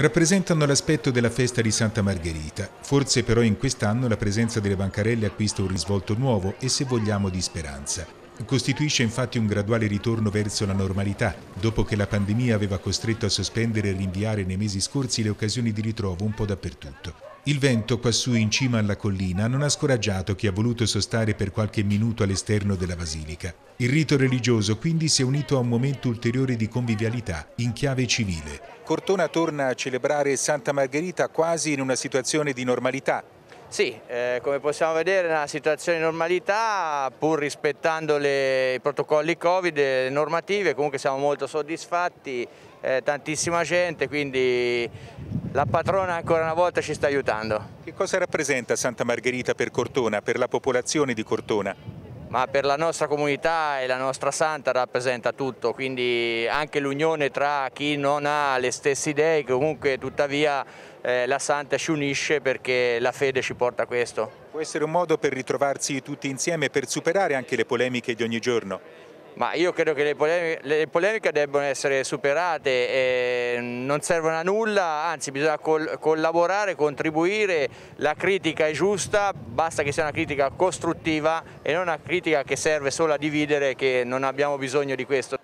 rappresentano l'aspetto della festa di Santa Margherita. Forse però in quest'anno la presenza delle bancarelle acquista un risvolto nuovo e se vogliamo di speranza. Costituisce infatti un graduale ritorno verso la normalità, dopo che la pandemia aveva costretto a sospendere e rinviare nei mesi scorsi le occasioni di ritrovo un po' dappertutto. Il vento quassù in cima alla collina non ha scoraggiato chi ha voluto sostare per qualche minuto all'esterno della basilica. Il rito religioso quindi si è unito a un momento ulteriore di convivialità in chiave civile. Cortona torna a celebrare Santa Margherita quasi in una situazione di normalità, sì, eh, come possiamo vedere è una situazione di normalità, pur rispettando le, i protocolli Covid, le eh, normative, comunque siamo molto soddisfatti, eh, tantissima gente, quindi la patrona ancora una volta ci sta aiutando. Che cosa rappresenta Santa Margherita per Cortona, per la popolazione di Cortona? Ma per la nostra comunità e la nostra santa rappresenta tutto, quindi anche l'unione tra chi non ha le stesse idee, comunque tuttavia eh, la santa ci unisce perché la fede ci porta a questo. Può essere un modo per ritrovarsi tutti insieme, e per superare anche le polemiche di ogni giorno? Ma io credo che le polemiche, le polemiche debbano essere superate, non servono a nulla, anzi bisogna col, collaborare, contribuire, la critica è giusta, basta che sia una critica costruttiva e non una critica che serve solo a dividere, che non abbiamo bisogno di questo.